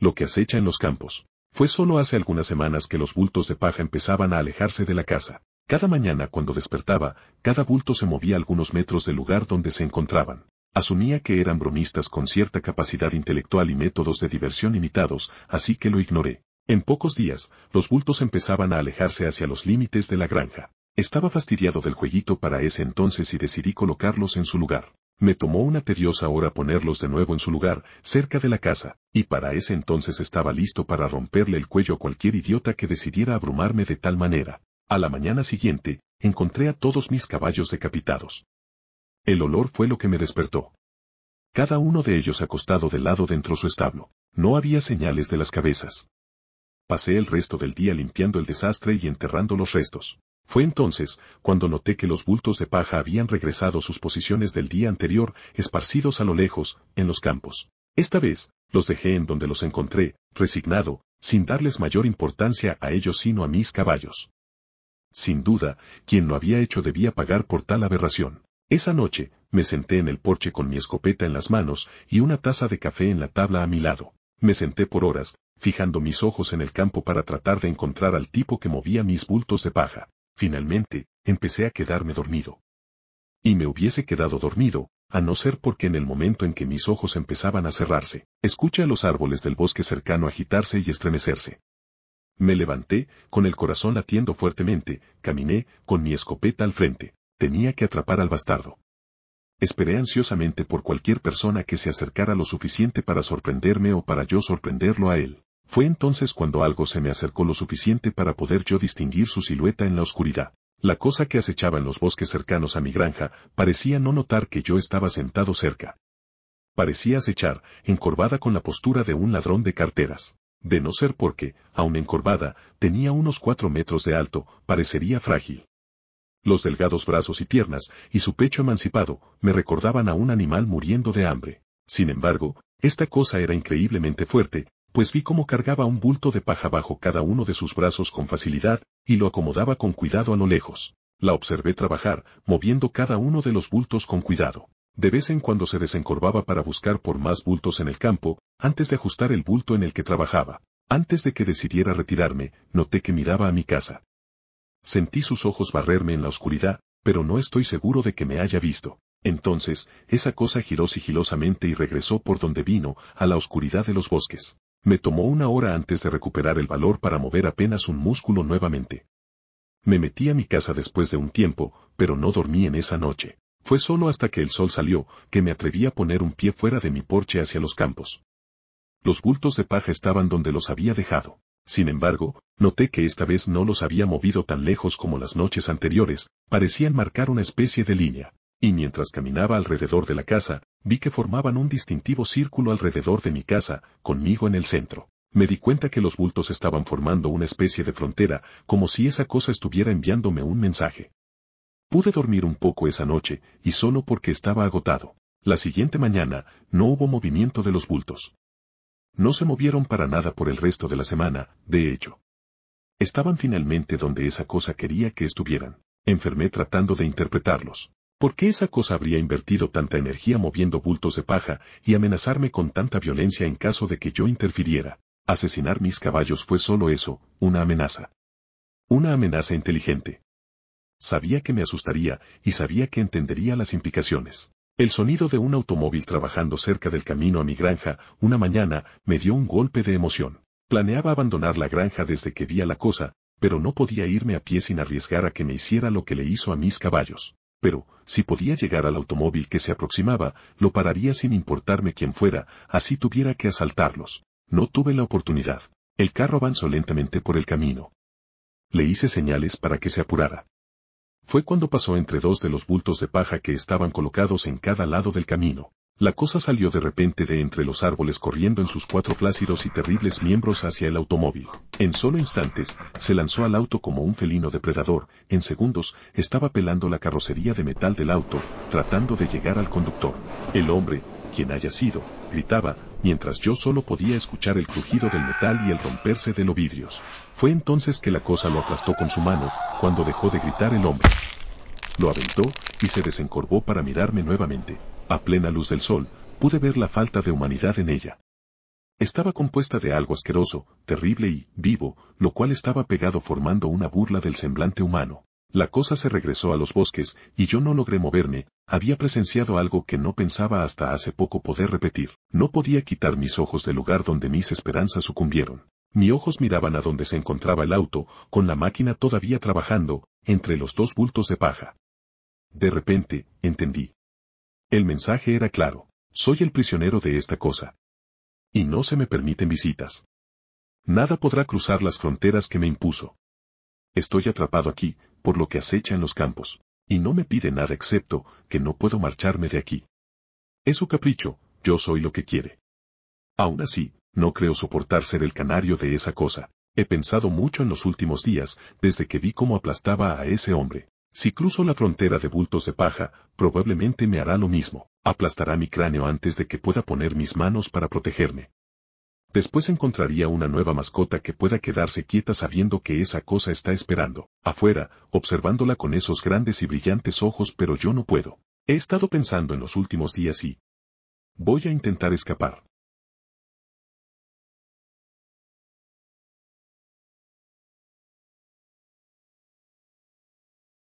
lo que acecha en los campos. Fue solo hace algunas semanas que los bultos de paja empezaban a alejarse de la casa. Cada mañana cuando despertaba, cada bulto se movía algunos metros del lugar donde se encontraban. Asumía que eran bromistas con cierta capacidad intelectual y métodos de diversión imitados, así que lo ignoré. En pocos días, los bultos empezaban a alejarse hacia los límites de la granja. Estaba fastidiado del jueguito para ese entonces y decidí colocarlos en su lugar. Me tomó una tediosa hora ponerlos de nuevo en su lugar, cerca de la casa, y para ese entonces estaba listo para romperle el cuello a cualquier idiota que decidiera abrumarme de tal manera. A la mañana siguiente, encontré a todos mis caballos decapitados. El olor fue lo que me despertó. Cada uno de ellos acostado de lado dentro su establo. No había señales de las cabezas. Pasé el resto del día limpiando el desastre y enterrando los restos. Fue entonces, cuando noté que los bultos de paja habían regresado sus posiciones del día anterior, esparcidos a lo lejos, en los campos. Esta vez, los dejé en donde los encontré, resignado, sin darles mayor importancia a ellos sino a mis caballos. Sin duda, quien lo había hecho debía pagar por tal aberración. Esa noche, me senté en el porche con mi escopeta en las manos y una taza de café en la tabla a mi lado. Me senté por horas, fijando mis ojos en el campo para tratar de encontrar al tipo que movía mis bultos de paja. Finalmente, empecé a quedarme dormido. Y me hubiese quedado dormido, a no ser porque en el momento en que mis ojos empezaban a cerrarse, escuché a los árboles del bosque cercano agitarse y estremecerse. Me levanté, con el corazón latiendo fuertemente, caminé, con mi escopeta al frente, tenía que atrapar al bastardo. Esperé ansiosamente por cualquier persona que se acercara lo suficiente para sorprenderme o para yo sorprenderlo a él. Fue entonces cuando algo se me acercó lo suficiente para poder yo distinguir su silueta en la oscuridad. La cosa que acechaba en los bosques cercanos a mi granja parecía no notar que yo estaba sentado cerca. Parecía acechar, encorvada con la postura de un ladrón de carteras. De no ser porque, aun encorvada, tenía unos cuatro metros de alto, parecería frágil. Los delgados brazos y piernas, y su pecho emancipado, me recordaban a un animal muriendo de hambre. Sin embargo, esta cosa era increíblemente fuerte, pues vi cómo cargaba un bulto de paja bajo cada uno de sus brazos con facilidad, y lo acomodaba con cuidado a lo lejos. La observé trabajar, moviendo cada uno de los bultos con cuidado. De vez en cuando se desencorvaba para buscar por más bultos en el campo, antes de ajustar el bulto en el que trabajaba. Antes de que decidiera retirarme, noté que miraba a mi casa. Sentí sus ojos barrerme en la oscuridad, pero no estoy seguro de que me haya visto. Entonces, esa cosa giró sigilosamente y regresó por donde vino, a la oscuridad de los bosques. Me tomó una hora antes de recuperar el valor para mover apenas un músculo nuevamente. Me metí a mi casa después de un tiempo, pero no dormí en esa noche. Fue solo hasta que el sol salió, que me atreví a poner un pie fuera de mi porche hacia los campos. Los bultos de paja estaban donde los había dejado. Sin embargo, noté que esta vez no los había movido tan lejos como las noches anteriores, parecían marcar una especie de línea y mientras caminaba alrededor de la casa, vi que formaban un distintivo círculo alrededor de mi casa, conmigo en el centro. Me di cuenta que los bultos estaban formando una especie de frontera, como si esa cosa estuviera enviándome un mensaje. Pude dormir un poco esa noche, y solo porque estaba agotado. La siguiente mañana, no hubo movimiento de los bultos. No se movieron para nada por el resto de la semana, de hecho. Estaban finalmente donde esa cosa quería que estuvieran. Enfermé tratando de interpretarlos. ¿Por qué esa cosa habría invertido tanta energía moviendo bultos de paja y amenazarme con tanta violencia en caso de que yo interfiriera? Asesinar mis caballos fue solo eso, una amenaza. Una amenaza inteligente. Sabía que me asustaría y sabía que entendería las implicaciones. El sonido de un automóvil trabajando cerca del camino a mi granja, una mañana, me dio un golpe de emoción. Planeaba abandonar la granja desde que vi a la cosa, pero no podía irme a pie sin arriesgar a que me hiciera lo que le hizo a mis caballos. Pero, si podía llegar al automóvil que se aproximaba, lo pararía sin importarme quién fuera, así tuviera que asaltarlos. No tuve la oportunidad. El carro avanzó lentamente por el camino. Le hice señales para que se apurara. Fue cuando pasó entre dos de los bultos de paja que estaban colocados en cada lado del camino. La cosa salió de repente de entre los árboles corriendo en sus cuatro flácidos y terribles miembros hacia el automóvil. En solo instantes, se lanzó al auto como un felino depredador, en segundos, estaba pelando la carrocería de metal del auto, tratando de llegar al conductor. El hombre, quien haya sido, gritaba, mientras yo solo podía escuchar el crujido del metal y el romperse de los vidrios. Fue entonces que la cosa lo aplastó con su mano, cuando dejó de gritar el hombre. Lo aventó, y se desencorvó para mirarme nuevamente a plena luz del sol, pude ver la falta de humanidad en ella. Estaba compuesta de algo asqueroso, terrible y vivo, lo cual estaba pegado formando una burla del semblante humano. La cosa se regresó a los bosques, y yo no logré moverme, había presenciado algo que no pensaba hasta hace poco poder repetir. No podía quitar mis ojos del lugar donde mis esperanzas sucumbieron. Mis ojos miraban a donde se encontraba el auto, con la máquina todavía trabajando, entre los dos bultos de paja. De repente, entendí. El mensaje era claro, soy el prisionero de esta cosa. Y no se me permiten visitas. Nada podrá cruzar las fronteras que me impuso. Estoy atrapado aquí, por lo que acecha en los campos, y no me pide nada excepto que no puedo marcharme de aquí. Es su capricho, yo soy lo que quiere. Aún así, no creo soportar ser el canario de esa cosa. He pensado mucho en los últimos días, desde que vi cómo aplastaba a ese hombre. Si cruzo la frontera de bultos de paja, probablemente me hará lo mismo, aplastará mi cráneo antes de que pueda poner mis manos para protegerme. Después encontraría una nueva mascota que pueda quedarse quieta sabiendo que esa cosa está esperando, afuera, observándola con esos grandes y brillantes ojos pero yo no puedo. He estado pensando en los últimos días y... Voy a intentar escapar.